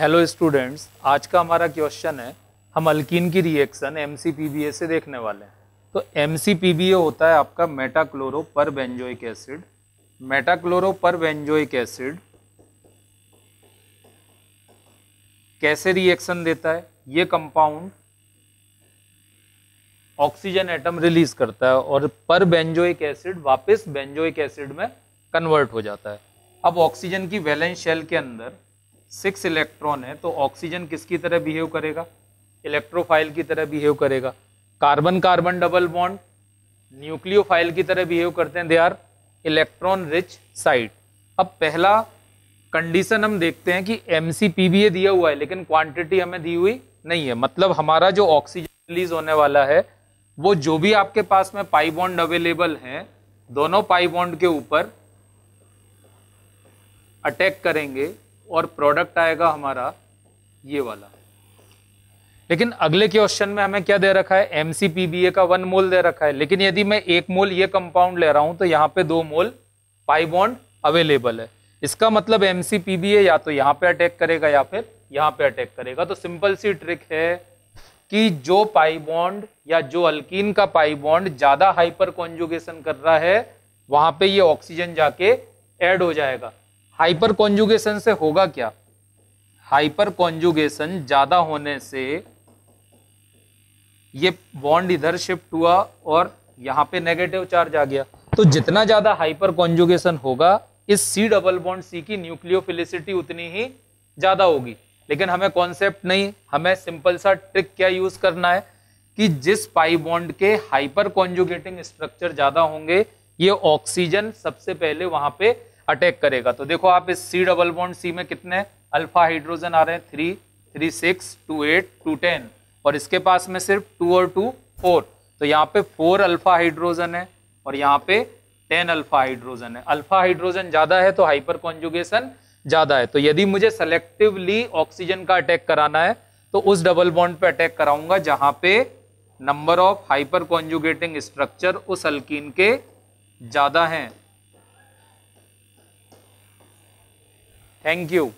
Hello students आज का हमारा क्वेश्चन है हम अल्किन की रिएक्शन एम से देखने वाले हैं तो एम होता है आपका metachloro per benzoic acid metachloro per benzoic acid कैसे रिएक्शन देता है ये कंपाउंड ऑक्सीजन एटम रिलीज करता है और पर बेंजोइक एसिड वापस बेंजोइक एसिड में कन्वर्ट हो जाता है अब ऑक्सीजन की वैलेंस शेल के अंदर सिक्स इलेक्ट्रॉन है तो ऑक्सीजन किसकी तरह बिहेव करेगा इलेक्ट्रोफाइल की तरह बिहेव करेगा carbon carbon double bond nucleophile की तरह बिहेव करते हैं they are electron rich site अब पहला कंडीशन हम देखते हैं कि एम सी पी दिया हुआ है लेकिन क्वांटिटी हमें दी हुई नहीं है मतलब हमारा जो ऑक्सीजन रिलीज होने वाला है वो जो भी आपके पास में पाई बॉन्ड अवेलेबल हैं दोनों पाई बॉन्ड के ऊपर अटैक करेंगे और प्रोडक्ट आएगा हमारा ये वाला लेकिन अगले क्वेश्चन में हमें क्या दे रखा है एम का वन मोल दे रखा है लेकिन यदि मैं एक मोल ये कंपाउंड ले रहा हूं तो यहाँ पे दो मोल पाई बॉन्ड अवेलेबल है इसका मतलब एम या तो यहाँ पे अटैक करेगा या फिर यहाँ पे अटैक करेगा तो सिंपल सी ट्रिक है कि जो पाई बॉन्ड या जो अल्किन का पाई बॉन्ड ज्यादा हाइपर कॉन्जुगेशन कर रहा है वहां पर ये ऑक्सीजन जाके एड हो जाएगा हाइपर कॉन्जुगेशन से होगा क्या हाइपर कॉन्जुगेशन ज़्यादा होने से ये बॉन्ड इधर शिफ्ट हुआ और यहां पे नेगेटिव चार्ज आ गया तो जितना ज़्यादा हाइपर कॉन्जुगेशन होगा इस सी डबल बॉन्ड सी की न्यूक्लियोफिलिसिटी उतनी ही ज़्यादा होगी लेकिन हमें कॉन्सेप्ट नहीं हमें सिंपल सा ट्रिक क्या यूज़ करना है कि जिस पाई बॉन्ड के हाइपर कॉन्जुगेटिंग स्ट्रक्चर ज़्यादा होंगे ये ऑक्सीजन सबसे पहले वहां पे अटैक करेगा तो देखो आप इस सी डबल बॉन्ड सी में कितने अल्फा हाइड्रोजन आ रहे हैं three three six two eight two ten और इसके पास में सिर्फ टू और टू फोर तो यहाँ पे फोर अल्फा हाइड्रोजन है और यहाँ पे टेन अल्फा हाइड्रोजन है अल्फा हाइड्रोजन ज़्यादा है तो हाइपर कॉन्जुगेशन ज़्यादा है तो यदि मुझे सेलेक्टिवली ऑक्सीजन का अटैक कराना है तो उस डबल बॉन्ड पे अटैक कराऊंगा जहाँ पे number of hyperconjugating structure उस अल्किन के ज़्यादा हैं Thank you.